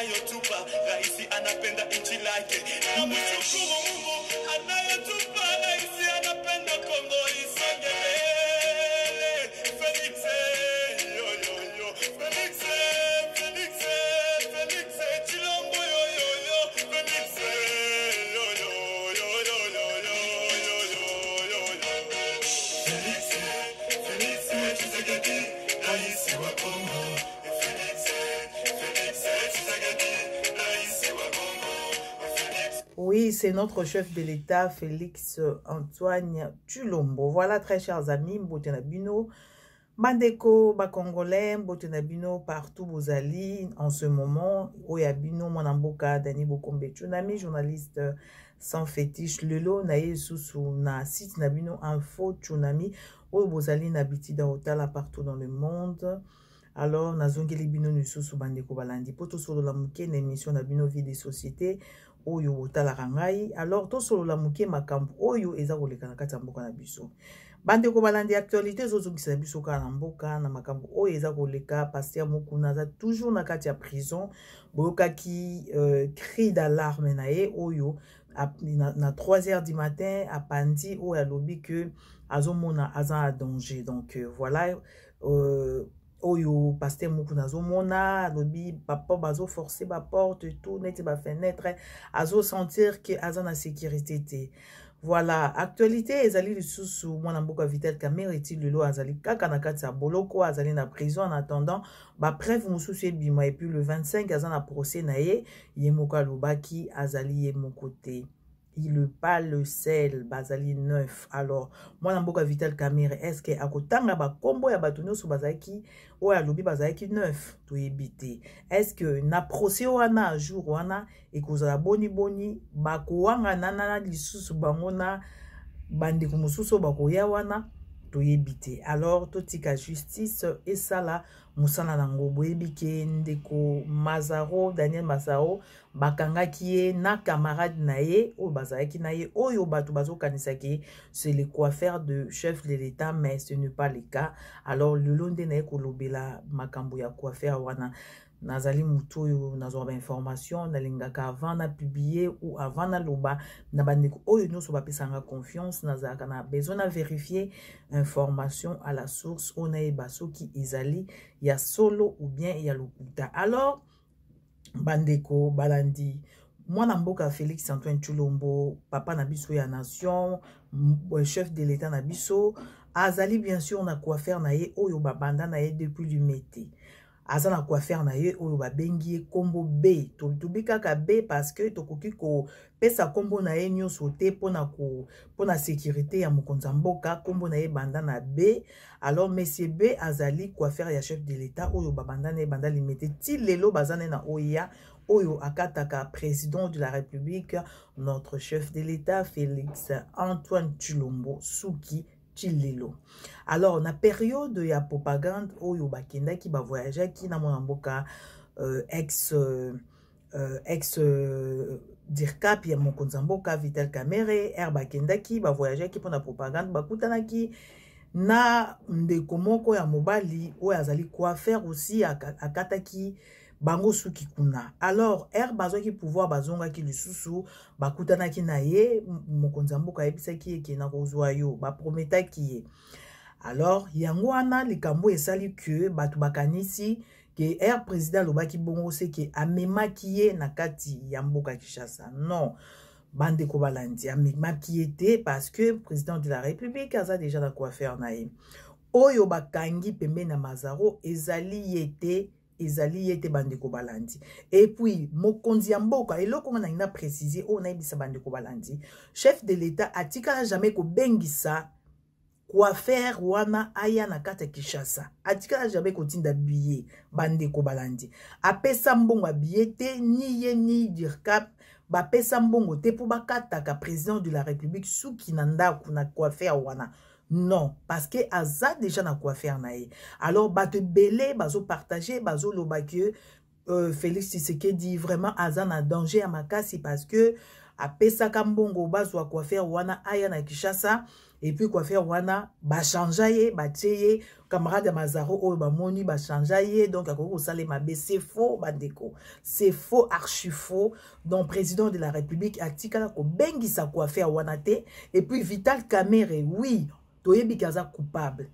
anayotupa rais anapenda nchi lake na mshukuru Mungu Oui, c'est notre chef de l'État, Félix euh, Antoine Tulombo. Voilà, très chers amis, Botenabino, Bandeko, Bakongolais, Botenabino, partout Bozali, en ce moment, Oyabino, Monamboka, Dani Bokombe, Tsunami, journaliste euh, sans fétiche, Lelo, Naye, Soussou, Na, site Nabino, Info, Tsunami, Oyo oh, Bozali, Nabiti, Darotala, partout dans le monde. Alors, Nazongeli Bino, Nususu, Bandeko, Balandi, Poto, Solo, Lamouke, émission Nabino, Vie des sociétés. oyo botalaka ngai alors tosolola moke makambo oyo eza koleka na kati ya mboka na biso bandeko balandi actualité ezozongisa na biso kaka na mboka na makambo oyo eza koleka paster mokuna aza toujours na kati ya prison boyokaki euh, cri d'alarme na ye oyo a, na, na 3 heures du matin apandi oyo alobi ke azomona aza na danger donc euh, voilà euh, oyo paster moku nazomona alobi bapor bazoforce baporte tout neti bafenetre azosentir ke aza na sécurité te voilà actualité ezali lisusu mwana mboka vitel kamereti lelo azali kaka na kati ya boloko azali na prison en attendant bapreve mosusu ebima epuis le 25 aza na procès na ye ye moko alobaki azali ye moko te le pas le sel bazali 9 alors mwana mboka vital camere estce akotanga bakombo ya bato nyonso bazalaki oyo alobi bazalaki 9 toyebi te estce na procès wana a jour wana ekozala boniboni bakowangana nana lisusu bango na bandeko mosusu oyo bakoya wana toyebi te alors totika justice esala mosala nango boyebi ke ndeko mazaro daniel mazaro bakangaki ye na camarade na ye oyo bazalaki na ye oyo bato bazokanisaki ye c'est le coiffeur de chef de l'état mais ce n'est pas le cas alors lelo nde na ye kolobela makambo ya coiffeur wana nazali motu oyo nazwaka bainformation nalingaka avant na publie ou avant naloba na bandeko oyo nyonso bapesanga confiance nazalaka na besoin na verifie information à la source oyo nayeba soki ezali ya solo ou bien ya lokuta alors bandeko balandi mwana mboka félix antoine tshulombo papa na biso ya nation euh, chef de l'état na biso azali bien sûr na coiffeur na ye oyo babanda na ye depuis lumete aza na coiffeur na ye oyo babengi ye nkombo b tobi kaka b parceke tokoki kopesa nkombo na ye nyonso te mpona sécurité ya mokonzi ya mboka nkombo na ye ebanda na b alors monsieur b azali coiffeur ya chef de l'état oyo babanda na ebanda limete ti lelo baza naye na oya oyo akataka président de la république notre chef de l'état félix antoine tshilombo suki ti lelo alors na période ya propagande oyo bakendaki bavoyageaki na mwana mboka euh, ex euh, euh, ex euh, dirkap ya mokonzi ya mboka vital camere r bakendaki bavoyageaki mpona propagande bakutanaki na ndeko moko ya mobali oyo azali coiffeur aussi akataki bango suki kuna alors r bazwaki pouvoir bazongaki lisusu bakutanaki na ye mokonzi ya mboka ayebisaki ye ke na kozwa yo baprometaki ye alors yango wana likambo esali ke bato bakanisi ke air président alobaki bongo se ke amemaki ye na kati ya mboka kinshasa non bandeko balandi amemaki ye te parce que président de la république aza déjà na coiffeur na ye oyo bakangi pembeni ya mazaro ezali ye te ezali ye te bandeko balandi epuis mokonzi ya mboka eloko nga nangi na préciser oyo nayebisa bandeko balandi chef de l'état atikala jamais kobengisa coiffeur wana aya na kati ya kinshasa atikala jamai kotinda biye bandeko balandi apesa mbongo ya biye te ni ye ni dircap bapesa mbongo te mpo bakataka président de la république suki na ndako na coiffeur wana non parce que aza déjà na coiffeur na ye alors bato ebele bazopartage bazoloba ke euh, félix tisekedi vraiment aza na danger ya makasi parce que apesaka mbongo bazwa coiffeur wana aya na kishasa epui coiffeur wana bachangea ye batie ye camarade ya mazaro oyo bamoni bachangea ye donc akoki kosala mabe c'est faux bandeko c'est faux archi faux donc président de la république atikala kobengisa coiffeur wana te epui vital camere oui toyebiki aza coupable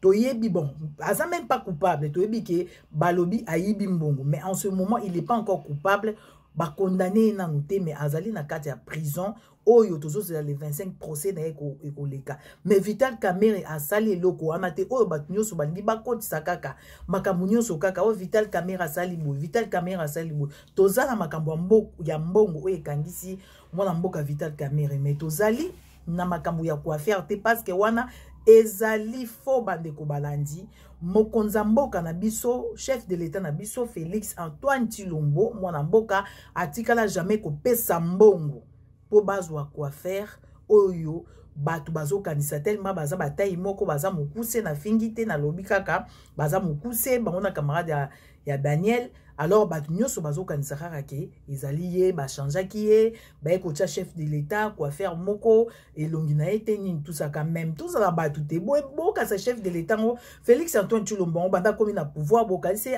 toyebi bon aza même pas coupable toyebi ke balobi ayibi mbongo mais en ce moment il est pas encore coupable bakondane ye nanu te me azali na kati ya prison oyo tozozela le 25 procès na ye ekoleka mais vital camere asali eloko wana te oyo bato nyonso balingi bakotisa kaka makambo nyonso kaka oyo vital camere asali boye vital camere asali boye toza na makambo ya mbongo oyo ekangisi mwana mboka vital camere mais tozali na makambo ya coiffere te parce que wana ezali fo bandeko balandi mokonzi ya mboka na biso chef de l'etat na biso félix antoine tilombo mwana mboka atikala jamais kopesa mbongo mpo bazwa coiffere oyo bato bazokanisa telema baza batai moko baza mokuse nafingi te nalobi kaka baza mokuse bango na camarade ya, ya daniel alors bato nyonso bazokanisa kaka ke ezali ye bachangeaki ye baye kotya chef de l'état coiffeur moko elongi na ye te nini tosaka meme tozala bato te boye bokasa chef de l'état ngo félix antoine tulombo ango banda komi na pouvoir bokanisi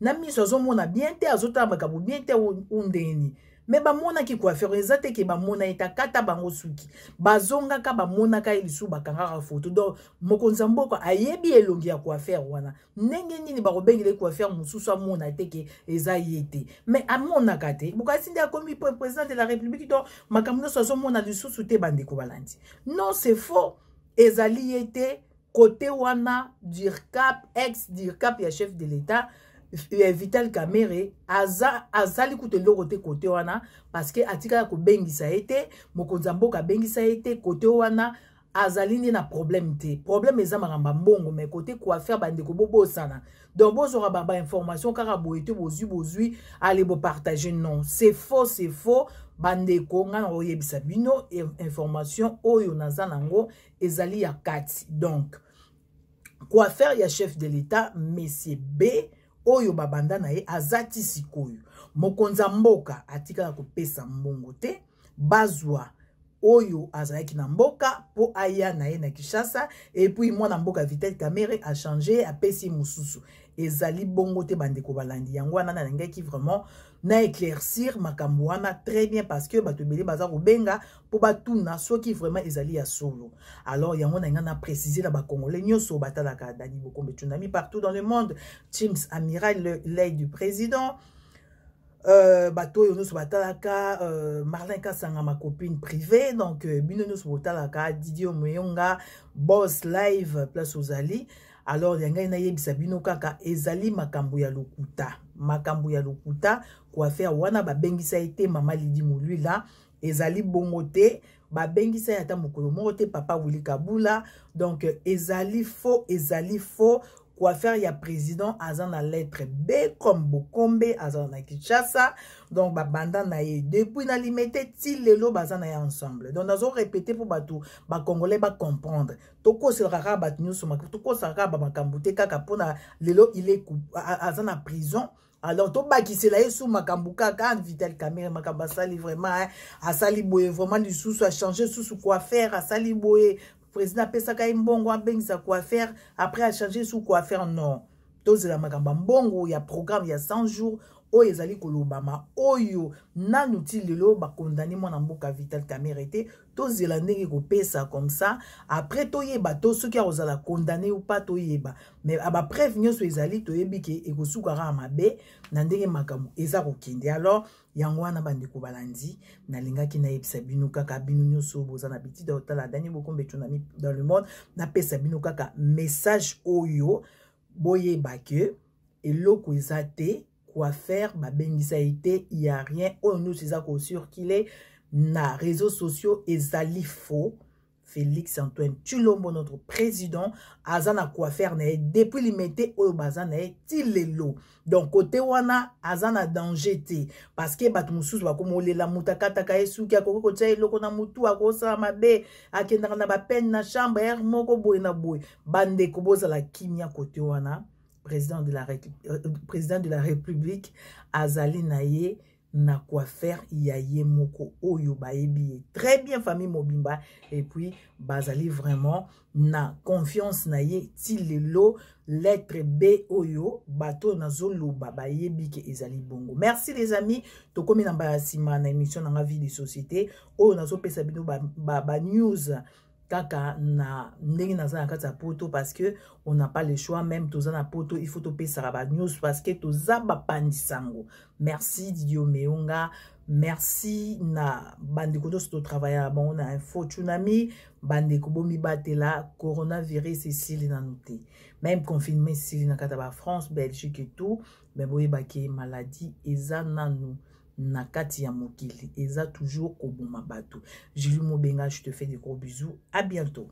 na miso azomona bien te azotala makambo bien te ondeni me bamonaki coiffeur eza te ke bamona ye takata bango suki bazongaka bamonaka ye lisusu bakangaka foto donc mokonzi ya mboka ayebi elongi ya coiffeur wana ndenge nini bakobengele coiffeur mosusu amona te ke eza ye te me amonaka te bokasi nde akomi président de la république donc makambo nyonso azomona lisusu te bandeko balandi non c'est faux ezali ye te kote wana dircap ex dircap ya chef de l'état vital camere azali kutu eloko te kote wana parceke atikala kobengisa ye te mokonzi ya mboka abengisa ye te kote wana azali nde na problème te problème eza makambo mbongo mai kote coiffeur bandeko bobosana donc bozwaka ba bainformation kaka boye te bozwi bozwi ale bopartage non c'est faux c'est faux bandeko ngai nakoyebisa bino information oyo naza nango ezali ya kati donc coiffeur ya chef de l'état monsieur b oyo babanda na ye aza ti sikoyo mokonzi ya mboka atikala kopesa mbongo te bazwa oyo azalaki na mboka mpo aya na ye na kinshasa epuis mwana mboka vitel camere achange apesi mosusu ezali bongo te bandeko balandi yango wana nalingaki vraiment na éclaircir makambo wana très bien parce que bato ebele baza kobenga mpo batuna soki vraiment ezali ya solo alors yango na ngai na précise na bacongolais nyonso batalaka dani bokombe tsunami partout dans le monde james amiral l'œil du président Euh, bato oyo nyonso batalaka euh, marlin kasanga ma copine privé donc euh, bino nyonso botalaka didio moyonga boss live place ozali alors ya ngai nayebisa bino kaka ezali makambo ya lokuta makambo ya lokuta koaffaire wana babengisa ye te mama lidi molwila ezali bongo te babengisa ye ata mokolo moko te papa wili kabula donc ezali faux ezali faux coiffeur ya président aza na lettre b comme bokombe aza na kinshasa donc babanda na ye depuis na limete ti lelo baza na ye ensemble donc nazorépéte mpo bato bacongolais bacomprendre tokoselaka kaka bato nyonso tokosaka kaka bamakambo te kaka mpona lelo ile aza na prison alors tobakisela ye su makambo kaka vital camere makambo asali vraiment asali boye vraiment lisusu achange susu coiffeur asali boye président apesaka ye mbongo abengisa coiffeur après achange sous coiffeur non tozela makambo ya mbongo ya programme ya 100 jours oyo ezali kolobama oyo nanu ti lelo bakondane mwana mboka vital camere te tozela ndenge kopesa comme ça après toyeba to soki akozala kondane pa toyeba me ah, bapreve nyonso ezali toyebi ke ekosuka kaka mabe na ndenge makambo eza kokende alors yango wana bandeko balandi nalingaki nayebisa bino kaka bino nyonso boza na bitida otala dani bokombe tsunami dans le monde napesa bino kaka message oyo boyeba ke eloko eza te quoi faire babengisa ete ya rien oyo nyonso eza kosurkile na réseaux sociaux ezali faux félix antoine tulombo notre président aza na coiffeur na ye depuis limete oyo baza na ye ti lelo donc kote wana aza na danger te parce ke bato mosusu bakomi olela moto akataka ye suki akoki kotia eloko na motu akosala mabe akendaka na bapene na chambre aire moko boye na boye bandeko bozala kimia kote wana président de la, euh, président de la république azali na ye na kwa faire ya ye moko oyo bayebi ye très bien famille mobimba et puis bazali vraiment na confiance na ye ti lelo lettre b oyo bato oyo nazoloba bayebi ke ezali bongo merci les amis tokómi na mbala nsima na émission na nga vie de société oyo nazopesa bino banews ba, ba kaka na ndenge naza na kati ya poto parce que on n'a pas le choix même toza na poto il faut topesaka banyonso parce que toza bapandi sango merci didio meonga merci na bandeko nyonso totravaillaka na bango na info tsunami bandeko bomibatela coronavirus esili nano te même confinement esili na kati ya bafrance belgique et tout me boyebaki maladi eza nanu nakati ya mokili eza toujours kobo vu julie mobenga je te fais des gros bisous A bientôt